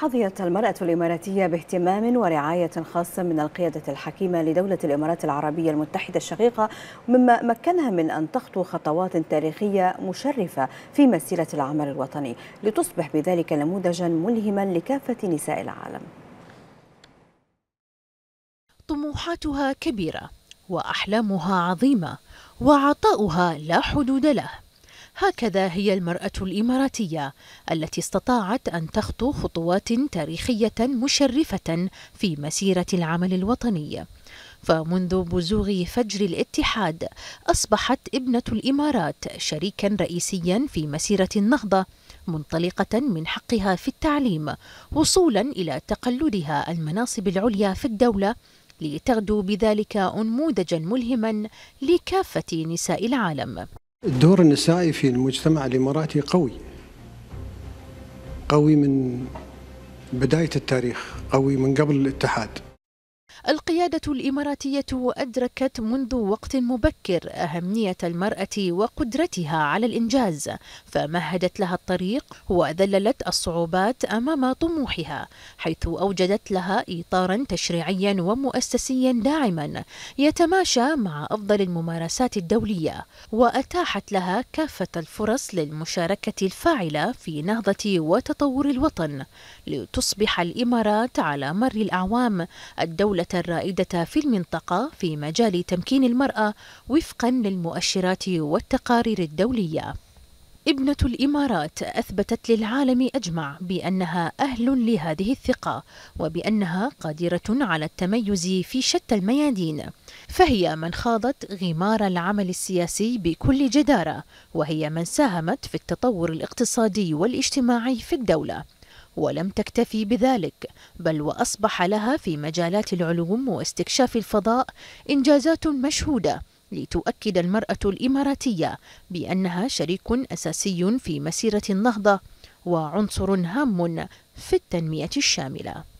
حظيت المرأة الإماراتية باهتمام ورعاية خاصة من القيادة الحكيمة لدولة الإمارات العربية المتحدة الشقيقة مما مكنها من أن تخطو خطوات تاريخية مشرفة في مسيرة العمل الوطني لتصبح بذلك نموذجا ملهما لكافة نساء العالم طموحاتها كبيرة وأحلامها عظيمة وعطاؤها لا حدود له هكذا هي المرأة الإماراتية التي استطاعت أن تخطو خطوات تاريخية مشرفة في مسيرة العمل الوطني فمنذ بزوغ فجر الاتحاد أصبحت ابنة الإمارات شريكا رئيسيا في مسيرة النهضة منطلقة من حقها في التعليم وصولا إلى تقلدها المناصب العليا في الدولة لتغدو بذلك أنموذجا ملهما لكافة نساء العالم الدور النسائي في المجتمع الاماراتي قوي قوي من بدايه التاريخ قوي من قبل الاتحاد القيادة الإماراتية أدركت منذ وقت مبكر أهمية المرأة وقدرتها على الإنجاز فمهدت لها الطريق وذللت الصعوبات أمام طموحها حيث أوجدت لها إطارا تشريعيا ومؤسسيا داعما يتماشى مع أفضل الممارسات الدولية وأتاحت لها كافة الفرص للمشاركة الفاعلة في نهضة وتطور الوطن لتصبح الإمارات على مر الأعوام الدولة الرائدة في المنطقة في مجال تمكين المرأة وفقا للمؤشرات والتقارير الدولية ابنة الإمارات أثبتت للعالم أجمع بأنها أهل لهذه الثقة وبأنها قادرة على التميز في شتى الميادين فهي من خاضت غمار العمل السياسي بكل جدارة وهي من ساهمت في التطور الاقتصادي والاجتماعي في الدولة ولم تكتفي بذلك بل وأصبح لها في مجالات العلوم واستكشاف الفضاء إنجازات مشهودة لتؤكد المرأة الإماراتية بأنها شريك أساسي في مسيرة النهضة وعنصر هام في التنمية الشاملة